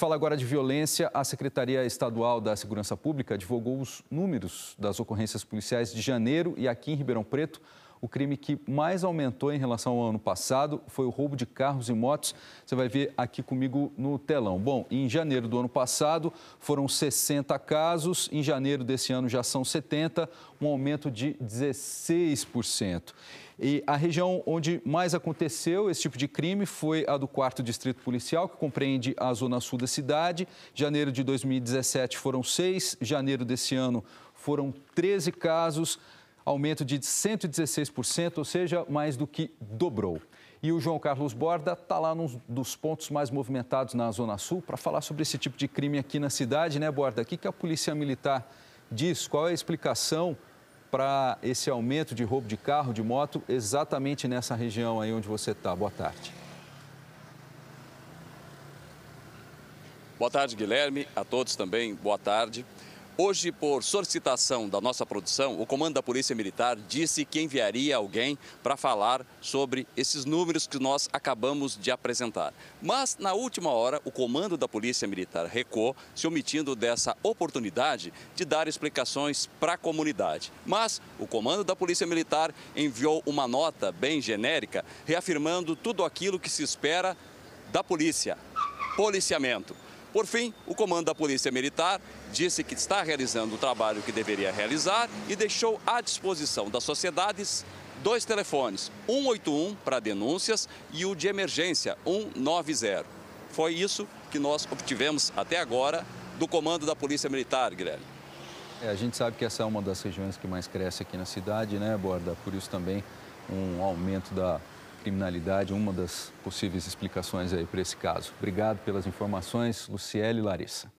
fala agora de violência. A Secretaria Estadual da Segurança Pública divulgou os números das ocorrências policiais de janeiro e aqui em Ribeirão Preto o crime que mais aumentou em relação ao ano passado foi o roubo de carros e motos. Você vai ver aqui comigo no telão. Bom, em janeiro do ano passado foram 60 casos, em janeiro desse ano já são 70, um aumento de 16%. E a região onde mais aconteceu esse tipo de crime foi a do 4 Distrito Policial, que compreende a zona sul da cidade. Janeiro de 2017 foram seis, janeiro desse ano foram 13 casos aumento de 116%, ou seja, mais do que dobrou. E o João Carlos Borda está lá num dos pontos mais movimentados na Zona Sul para falar sobre esse tipo de crime aqui na cidade, né, Borda? O que, que a Polícia Militar diz? Qual é a explicação para esse aumento de roubo de carro, de moto, exatamente nessa região aí onde você está? Boa tarde. Boa tarde, Guilherme. A todos também, boa tarde. Hoje, por solicitação da nossa produção, o comando da Polícia Militar disse que enviaria alguém para falar sobre esses números que nós acabamos de apresentar. Mas, na última hora, o comando da Polícia Militar recuou, se omitindo dessa oportunidade de dar explicações para a comunidade. Mas o comando da Polícia Militar enviou uma nota bem genérica reafirmando tudo aquilo que se espera da polícia: policiamento. Por fim, o comando da Polícia Militar disse que está realizando o trabalho que deveria realizar e deixou à disposição das sociedades dois telefones, 181 para denúncias e o de emergência 190. Foi isso que nós obtivemos até agora do comando da Polícia Militar, Guilherme. É, a gente sabe que essa é uma das regiões que mais cresce aqui na cidade, né, Borda? Por isso também um aumento da criminalidade, uma das possíveis explicações aí para esse caso. Obrigado pelas informações, Luciele e Larissa.